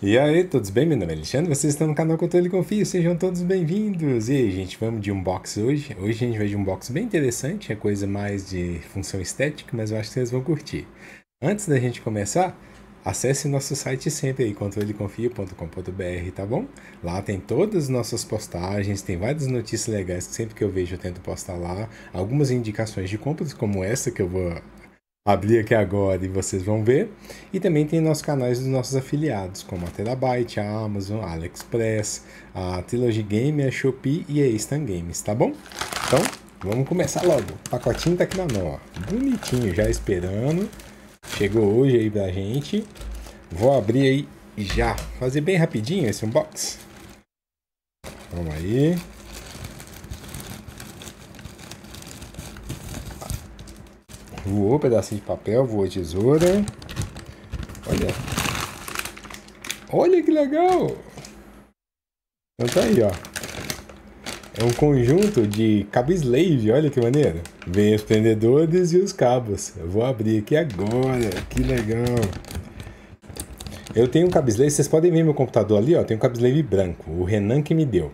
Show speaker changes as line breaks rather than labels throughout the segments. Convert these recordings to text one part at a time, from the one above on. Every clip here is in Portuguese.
E aí, todos bem? Meu nome é Alexandre, vocês estão no canal Controle e Confio, sejam todos bem-vindos! E aí, gente, vamos de unboxing hoje. Hoje a gente vai de unboxing bem interessante, é coisa mais de função estética, mas eu acho que vocês vão curtir. Antes da gente começar, acesse nosso site sempre aí, controleconfio.com.br, tá bom? Lá tem todas as nossas postagens, tem várias notícias legais que sempre que eu vejo eu tento postar lá, algumas indicações de compras como essa que eu vou abrir aqui agora e vocês vão ver. E também tem nossos canais dos nossos afiliados, como a Terabyte, a Amazon, a AliExpress, a Trilogy Game, a Shopee e a Instant Games, tá bom? Então, vamos começar logo. O pacotinho tá aqui na mão, ó. Bonitinho, já esperando. Chegou hoje aí pra gente. Vou abrir aí já. Fazer bem rapidinho esse unboxing. Vamos aí. Voou pedacinho de papel, voou tesoura. Olha. Olha que legal! Então tá aí, ó. É um conjunto de cabo slave, olha que maneiro. Vem os prendedores e os cabos. Eu vou abrir aqui agora, que legal. Eu tenho um cabo slave, vocês podem ver meu computador ali, ó. Tem um cabo slave branco, o Renan que me deu.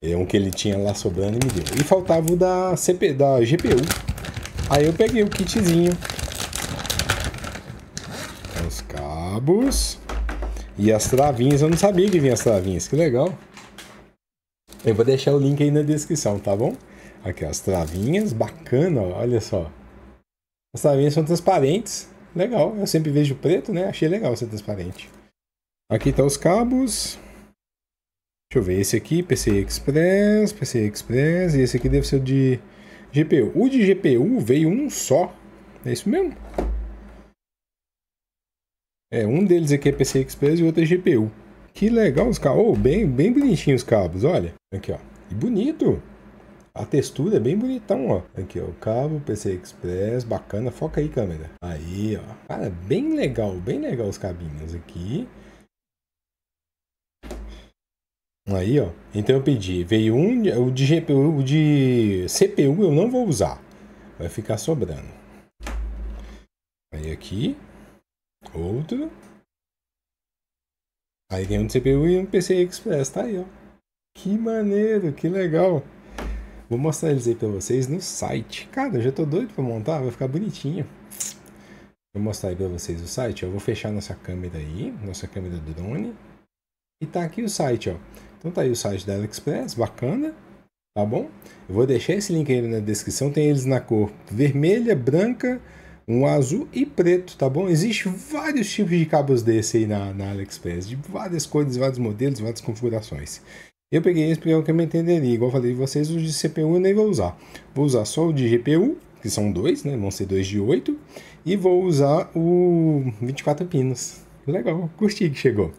É um que ele tinha lá sobrando e me deu. E faltava o da, CP, da GPU, Aí eu peguei o kitzinho. Os cabos. E as travinhas. Eu não sabia que vinha as travinhas. Que legal. Eu vou deixar o link aí na descrição, tá bom? Aqui, ó, as travinhas. Bacana, olha só. As travinhas são transparentes. Legal. Eu sempre vejo preto, né? Achei legal ser transparente. Aqui tá os cabos. Deixa eu ver. Esse aqui, PCI Express, PCI Express. E esse aqui deve ser o de GPU o de GPU veio um só. É isso mesmo? É, um deles aqui é PCI Express e o outro é GPU. Que legal os cabos. Oh, bem, bem bonitinhos os cabos, olha. Aqui, ó. E bonito. A textura é bem bonitão, ó. Aqui, ó, o cabo, PC Express, bacana. Foca aí, câmera. Aí, ó. Cara, bem legal, bem legal os cabinhos aqui. Aí, ó. Então eu pedi, veio um, o de GPU, o de CPU eu não vou usar. Vai ficar sobrando. Aí aqui, outro. Aí tem um de CPU e um PCI Express, tá aí, ó. Que maneiro, que legal. Vou mostrar eles aí pra vocês no site. Cara, eu já tô doido pra montar, vai ficar bonitinho. Vou mostrar aí pra vocês o site. Eu vou fechar nossa câmera aí, nossa câmera do drone. E tá aqui o site, ó. Então tá aí o site da AliExpress, bacana, tá bom? Eu vou deixar esse link aí na descrição, tem eles na cor vermelha, branca, um azul e preto, tá bom? Existem vários tipos de cabos desse aí na, na AliExpress, de várias cores, vários modelos, várias configurações. Eu peguei esse porque é o que eu me entenderia, igual eu falei de vocês, os de CPU eu nem vou usar. Vou usar só o de GPU, que são dois, né? Vão ser dois de 8, e vou usar o 24 pinos. Legal, curti que chegou.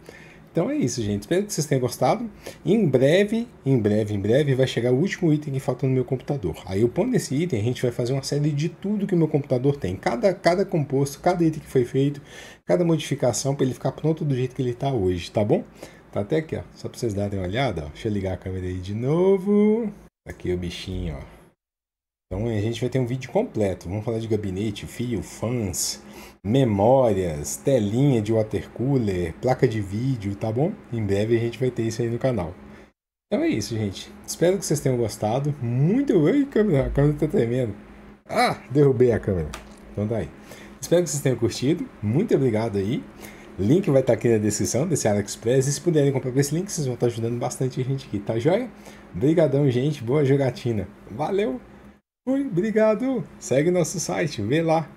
Então é isso, gente. Espero que vocês tenham gostado. em breve, em breve, em breve, vai chegar o último item que falta no meu computador. Aí eu ponho nesse item, a gente vai fazer uma série de tudo que o meu computador tem. Cada, cada composto, cada item que foi feito, cada modificação, para ele ficar pronto do jeito que ele está hoje, tá bom? Tá até aqui, ó. Só para vocês darem uma olhada, ó. Deixa eu ligar a câmera aí de novo. Aqui o bichinho, ó. Então a gente vai ter um vídeo completo. Vamos falar de gabinete, fio, fãs, memórias, telinha de watercooler, placa de vídeo, tá bom? Em breve a gente vai ter isso aí no canal. Então é isso, gente. Espero que vocês tenham gostado. Muito. Ai, câmera, a câmera tá tremendo. Ah, derrubei a câmera. Então tá aí. Espero que vocês tenham curtido. Muito obrigado aí. Link vai estar tá aqui na descrição desse AliExpress. E se puderem comprar com esse link, vocês vão estar tá ajudando bastante a gente aqui, tá joia? Obrigadão, gente. Boa jogatina. Valeu! Fui, obrigado. Segue nosso site, vê lá.